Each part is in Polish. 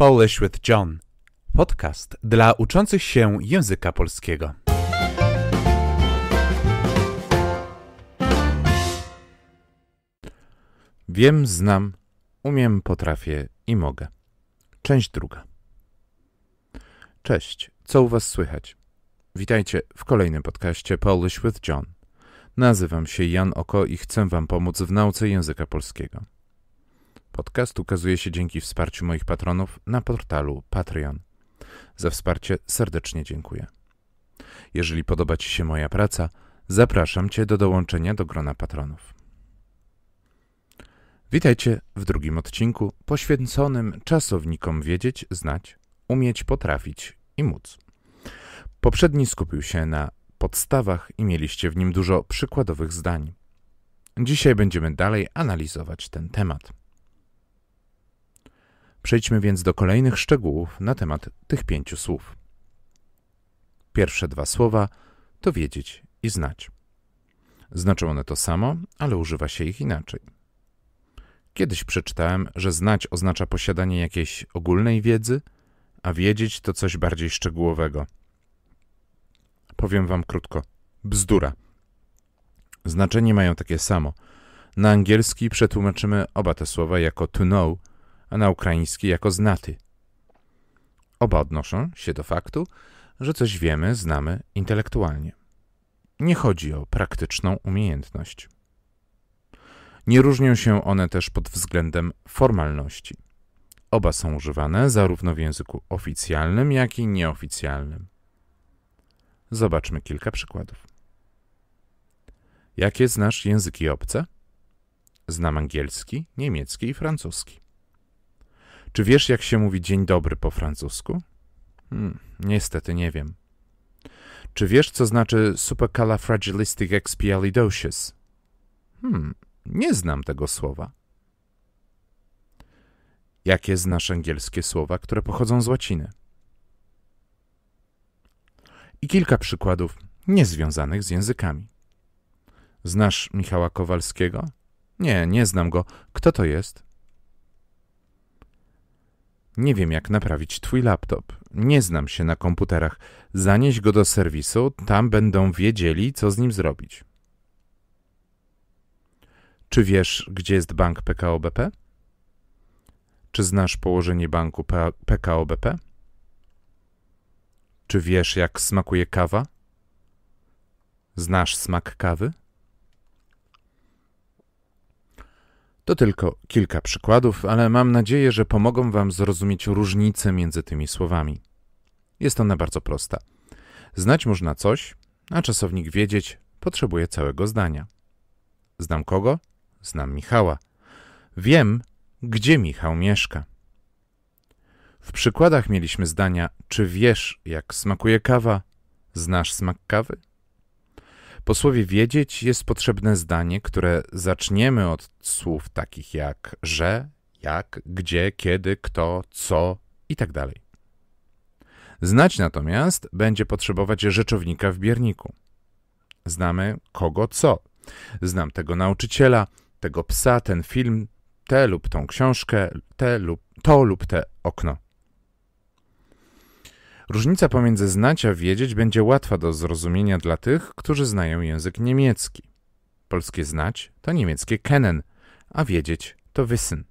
Polish with John. Podcast dla uczących się języka polskiego. Wiem, znam, umiem, potrafię i mogę. Część druga. Cześć, co u Was słychać? Witajcie w kolejnym podcaście Polish with John. Nazywam się Jan Oko i chcę Wam pomóc w nauce języka polskiego. Podcast ukazuje się dzięki wsparciu moich patronów na portalu Patreon. Za wsparcie serdecznie dziękuję. Jeżeli podoba Ci się moja praca, zapraszam Cię do dołączenia do grona patronów. Witajcie w drugim odcinku poświęconym czasownikom wiedzieć, znać, umieć, potrafić i móc. Poprzedni skupił się na podstawach i mieliście w nim dużo przykładowych zdań. Dzisiaj będziemy dalej analizować ten temat. Przejdźmy więc do kolejnych szczegółów na temat tych pięciu słów. Pierwsze dwa słowa to wiedzieć i znać. Znaczą one to samo, ale używa się ich inaczej. Kiedyś przeczytałem, że znać oznacza posiadanie jakiejś ogólnej wiedzy, a wiedzieć to coś bardziej szczegółowego. Powiem wam krótko: bzdura. Znaczenie mają takie samo. Na angielski przetłumaczymy oba te słowa jako to know a na ukraiński jako znaty. Oba odnoszą się do faktu, że coś wiemy, znamy intelektualnie. Nie chodzi o praktyczną umiejętność. Nie różnią się one też pod względem formalności. Oba są używane zarówno w języku oficjalnym, jak i nieoficjalnym. Zobaczmy kilka przykładów. Jakie znasz języki obce? Znam angielski, niemiecki i francuski. Czy wiesz, jak się mówi dzień dobry po francusku? Hmm, niestety nie wiem. Czy wiesz, co znaczy supercalifragilisticexpialidocious? Hmm, nie znam tego słowa. Jakie znasz angielskie słowa, które pochodzą z łaciny? I kilka przykładów niezwiązanych z językami. Znasz Michała Kowalskiego? Nie, nie znam go. Kto to jest? Nie wiem, jak naprawić twój laptop. Nie znam się na komputerach. Zanieś go do serwisu, tam będą wiedzieli, co z nim zrobić. Czy wiesz, gdzie jest bank PKO BP? Czy znasz położenie banku P PKO BP? Czy wiesz, jak smakuje kawa? Znasz smak kawy? To tylko kilka przykładów, ale mam nadzieję, że pomogą Wam zrozumieć różnicę między tymi słowami. Jest ona bardzo prosta. Znać można coś, a czasownik wiedzieć potrzebuje całego zdania. Znam kogo? Znam Michała. Wiem, gdzie Michał mieszka. W przykładach mieliśmy zdania: Czy wiesz, jak smakuje kawa? Znasz smak kawy? Po słowie wiedzieć jest potrzebne zdanie, które zaczniemy od słów takich jak że, jak, gdzie, kiedy, kto, co itd. Tak Znać natomiast będzie potrzebować rzeczownika w bierniku. Znamy kogo co. Znam tego nauczyciela, tego psa, ten film, tę lub tą książkę, te lub, to lub te okno. Różnica pomiędzy znać a wiedzieć będzie łatwa do zrozumienia dla tych, którzy znają język niemiecki. Polskie znać to niemieckie kennen, a wiedzieć to wissen.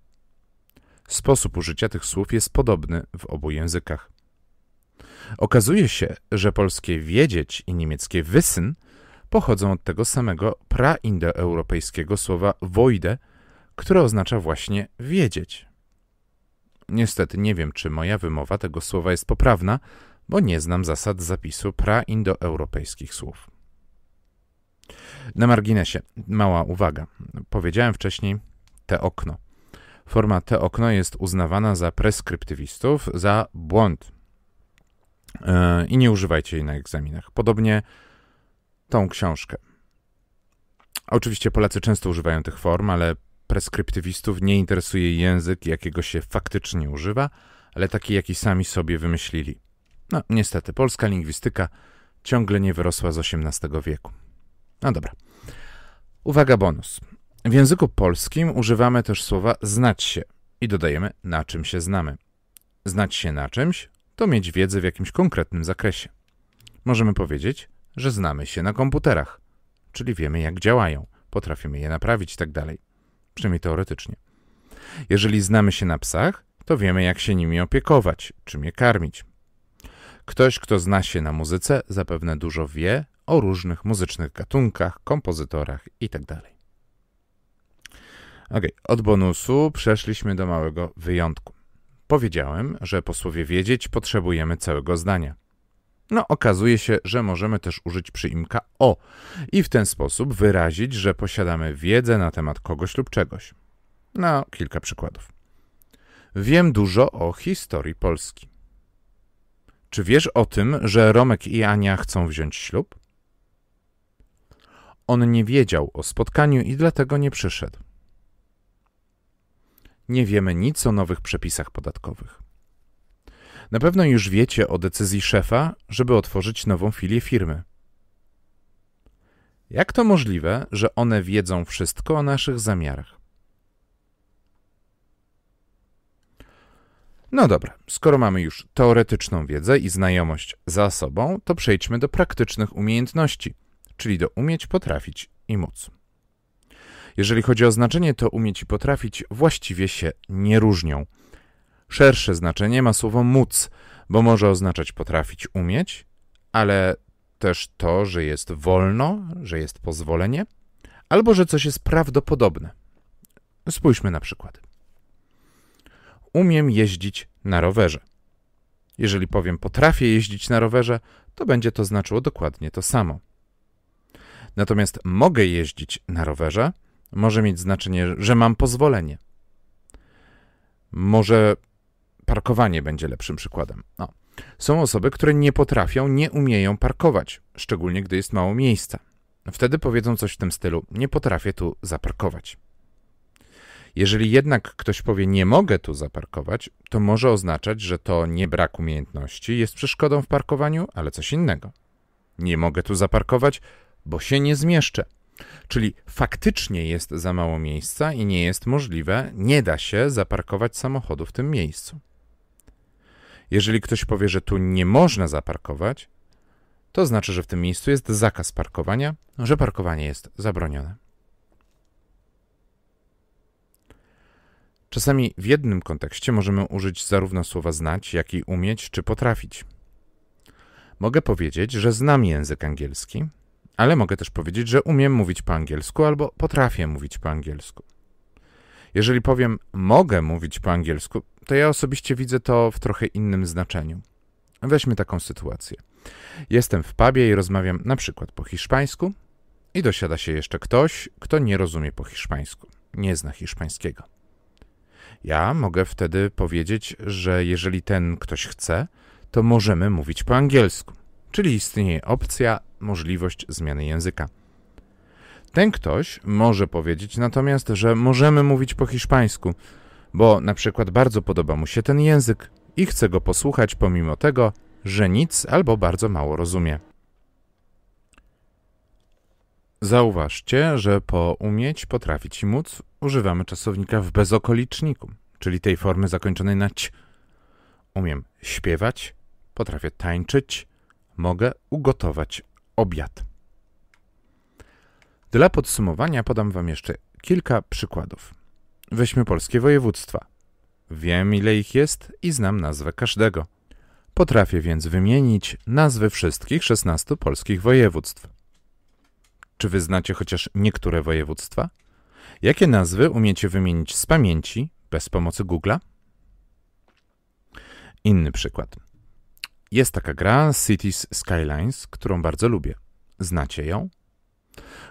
Sposób użycia tych słów jest podobny w obu językach. Okazuje się, że polskie wiedzieć i niemieckie wissen pochodzą od tego samego praindoeuropejskiego słowa wojde, które oznacza właśnie wiedzieć. Niestety nie wiem, czy moja wymowa tego słowa jest poprawna, bo nie znam zasad zapisu praindoeuropejskich słów. Na marginesie, mała uwaga. Powiedziałem wcześniej te okno. Forma te okno jest uznawana za preskryptywistów za błąd. E, I nie używajcie jej na egzaminach. Podobnie tą książkę. Oczywiście Polacy często używają tych form, ale preskryptywistów nie interesuje język, jakiego się faktycznie używa, ale taki, jaki sami sobie wymyślili. No, niestety, polska lingwistyka ciągle nie wyrosła z XVIII wieku. No dobra. Uwaga, bonus. W języku polskim używamy też słowa znać się i dodajemy na czym się znamy. Znać się na czymś to mieć wiedzę w jakimś konkretnym zakresie. Możemy powiedzieć, że znamy się na komputerach, czyli wiemy jak działają, potrafimy je naprawić itd. Tak Przynajmniej teoretycznie. Jeżeli znamy się na psach, to wiemy jak się nimi opiekować, czym je karmić. Ktoś, kto zna się na muzyce, zapewne dużo wie o różnych muzycznych gatunkach, kompozytorach itd. Tak ok, od bonusu przeszliśmy do małego wyjątku. Powiedziałem, że po słowie wiedzieć potrzebujemy całego zdania. No, okazuje się, że możemy też użyć przyimka o i w ten sposób wyrazić, że posiadamy wiedzę na temat kogoś lub czegoś. No, kilka przykładów. Wiem dużo o historii Polski. Czy wiesz o tym, że Romek i Ania chcą wziąć ślub? On nie wiedział o spotkaniu i dlatego nie przyszedł. Nie wiemy nic o nowych przepisach podatkowych. Na pewno już wiecie o decyzji szefa, żeby otworzyć nową filię firmy. Jak to możliwe, że one wiedzą wszystko o naszych zamiarach? No dobra, skoro mamy już teoretyczną wiedzę i znajomość za sobą, to przejdźmy do praktycznych umiejętności, czyli do umieć, potrafić i móc. Jeżeli chodzi o znaczenie, to umieć i potrafić właściwie się nie różnią. Szersze znaczenie ma słowo móc, bo może oznaczać potrafić umieć, ale też to, że jest wolno, że jest pozwolenie, albo że coś jest prawdopodobne. Spójrzmy na przykład umiem jeździć na rowerze. Jeżeli powiem potrafię jeździć na rowerze, to będzie to znaczyło dokładnie to samo. Natomiast mogę jeździć na rowerze może mieć znaczenie, że mam pozwolenie. Może parkowanie będzie lepszym przykładem. No. Są osoby, które nie potrafią, nie umieją parkować, szczególnie gdy jest mało miejsca. Wtedy powiedzą coś w tym stylu: Nie potrafię tu zaparkować. Jeżeli jednak ktoś powie, nie mogę tu zaparkować, to może oznaczać, że to nie brak umiejętności jest przeszkodą w parkowaniu, ale coś innego. Nie mogę tu zaparkować, bo się nie zmieszczę. Czyli faktycznie jest za mało miejsca i nie jest możliwe, nie da się zaparkować samochodu w tym miejscu. Jeżeli ktoś powie, że tu nie można zaparkować, to znaczy, że w tym miejscu jest zakaz parkowania, że parkowanie jest zabronione. Czasami w jednym kontekście możemy użyć zarówno słowa znać, jak i umieć czy potrafić. Mogę powiedzieć, że znam język angielski, ale mogę też powiedzieć, że umiem mówić po angielsku albo potrafię mówić po angielsku. Jeżeli powiem mogę mówić po angielsku, to ja osobiście widzę to w trochę innym znaczeniu. Weźmy taką sytuację. Jestem w pubie i rozmawiam na przykład po hiszpańsku i dosiada się jeszcze ktoś, kto nie rozumie po hiszpańsku, nie zna hiszpańskiego. Ja mogę wtedy powiedzieć, że jeżeli ten ktoś chce, to możemy mówić po angielsku, czyli istnieje opcja, możliwość zmiany języka. Ten ktoś może powiedzieć natomiast, że możemy mówić po hiszpańsku, bo na przykład bardzo podoba mu się ten język i chce go posłuchać pomimo tego, że nic albo bardzo mało rozumie. Zauważcie, że po umieć, potrafić i móc używamy czasownika w bezokoliczniku, czyli tej formy zakończonej na ć. Umiem śpiewać, potrafię tańczyć, mogę ugotować obiad. Dla podsumowania podam Wam jeszcze kilka przykładów. Weźmy polskie województwa. Wiem, ile ich jest i znam nazwę każdego. Potrafię więc wymienić nazwy wszystkich 16 polskich województw. Czy wy znacie chociaż niektóre województwa? Jakie nazwy umiecie wymienić z pamięci bez pomocy Google'a? Inny przykład. Jest taka gra Cities Skylines, którą bardzo lubię. Znacie ją?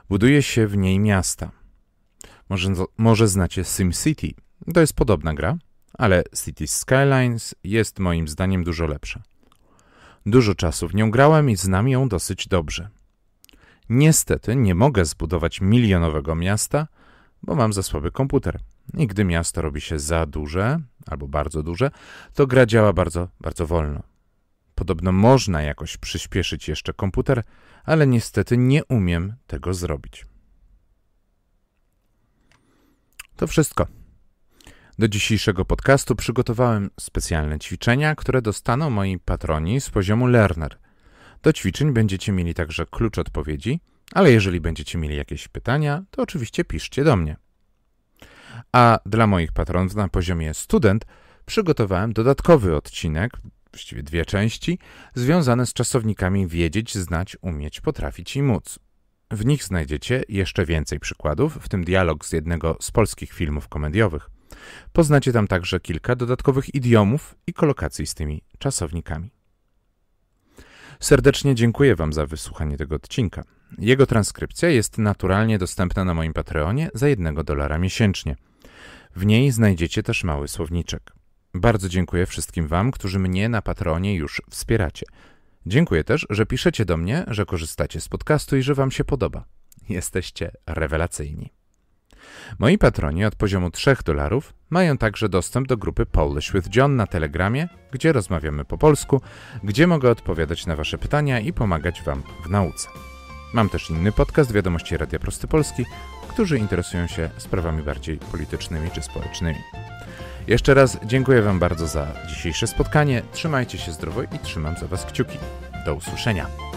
Buduje się w niej miasta. Może, może znacie SimCity. To jest podobna gra, ale Cities Skylines jest moim zdaniem dużo lepsza. Dużo czasu w nią grałem i znam ją dosyć dobrze. Niestety nie mogę zbudować milionowego miasta, bo mam za słaby komputer. I gdy miasto robi się za duże, albo bardzo duże, to gra działa bardzo, bardzo wolno. Podobno można jakoś przyspieszyć jeszcze komputer, ale niestety nie umiem tego zrobić. To wszystko. Do dzisiejszego podcastu przygotowałem specjalne ćwiczenia, które dostaną moi patroni z poziomu Learner. Do ćwiczeń będziecie mieli także klucz odpowiedzi – ale jeżeli będziecie mieli jakieś pytania, to oczywiście piszcie do mnie. A dla moich patronów na poziomie student przygotowałem dodatkowy odcinek, właściwie dwie części, związane z czasownikami wiedzieć, znać, umieć, potrafić i móc. W nich znajdziecie jeszcze więcej przykładów, w tym dialog z jednego z polskich filmów komediowych. Poznacie tam także kilka dodatkowych idiomów i kolokacji z tymi czasownikami. Serdecznie dziękuję Wam za wysłuchanie tego odcinka. Jego transkrypcja jest naturalnie dostępna na moim Patreonie za jednego dolara miesięcznie. W niej znajdziecie też mały słowniczek. Bardzo dziękuję wszystkim Wam, którzy mnie na Patreonie już wspieracie. Dziękuję też, że piszecie do mnie, że korzystacie z podcastu i że Wam się podoba. Jesteście rewelacyjni. Moi patroni od poziomu 3 dolarów mają także dostęp do grupy Polish with John na Telegramie, gdzie rozmawiamy po polsku, gdzie mogę odpowiadać na Wasze pytania i pomagać Wam w nauce. Mam też inny podcast Wiadomości Radia Prosty Polski, którzy interesują się sprawami bardziej politycznymi czy społecznymi. Jeszcze raz dziękuję Wam bardzo za dzisiejsze spotkanie. Trzymajcie się zdrowo i trzymam za Was kciuki. Do usłyszenia.